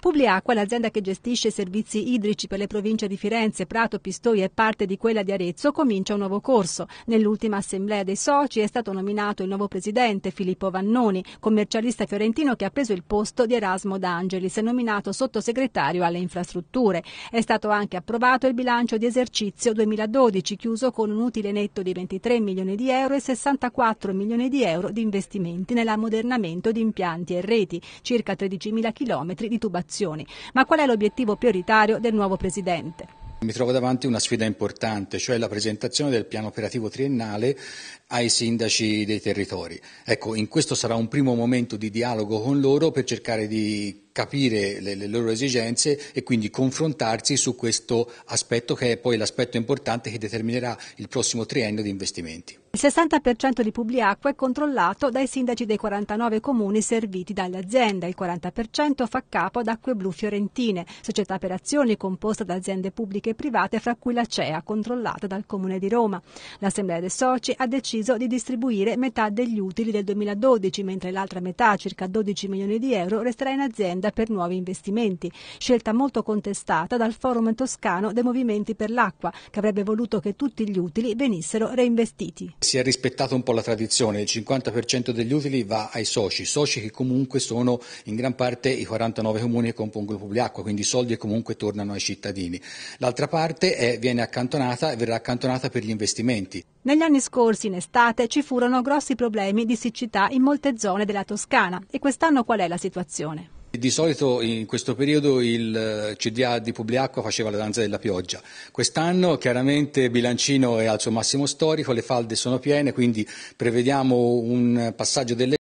Publiacqua, l'azienda che gestisce servizi idrici per le province di Firenze, Prato, Pistoia e parte di quella di Arezzo, comincia un nuovo corso. Nell'ultima assemblea dei soci è stato nominato il nuovo presidente Filippo Vannoni, commercialista fiorentino che ha preso il posto di Erasmo D'Angelis, nominato sottosegretario alle infrastrutture. È stato anche approvato il bilancio di esercizio 2012, chiuso con un utile netto di 23 milioni di euro e 64 milioni di euro di investimenti nell'ammodernamento di impianti e reti, circa 13.000 chilometri di tubazione istituzioni. Ma qual è l'obiettivo prioritario del nuovo Presidente? Mi trovo davanti a una sfida importante, cioè la presentazione del piano operativo triennale ai sindaci dei territori. Ecco, in questo sarà un primo momento di dialogo con loro per cercare di capire le, le, loro esigenze e quindi confrontarsi su questo aspetto che è poi l'aspetto importante che determinerà il prossimo triennio di investimenti. Il 60% di Publiacqua è controllato dai sindaci dei 49 comuni serviti dall'azienda, il 40% fa capo ad Acque Blu Fiorentine, società per azioni composta da aziende pubbliche e private fra cui la CEA, controllata dal Comune di Roma. L'Assemblea dei Soci ha deciso di distribuire metà degli utili del 2012, mentre l'altra metà, circa 12 milioni di euro, resterà in azienda per nuovi investimenti, scelta molto contestata dal Forum Toscano dei Movimenti per l'Acqua, che avrebbe voluto che tutti gli utili venissero reinvestiti. Si è rispettata un po' la tradizione, il 50% degli utili va ai soci, soci che comunque sono in gran parte i 49 comuni che compongono Publiacqua, quindi i soldi comunque tornano ai cittadini. L'altra parte è, viene accantonata e verrà accantonata per gli investimenti. Negli anni scorsi, in estate, ci furono grossi problemi di siccità in molte zone della Toscana e quest'anno qual è la situazione? Di solito in questo periodo il eh, CDA di Publiacqua faceva la danza della pioggia. Quest'anno chiaramente Bilancino è al suo massimo storico, le falde sono piene, quindi prevediamo un passaggio delle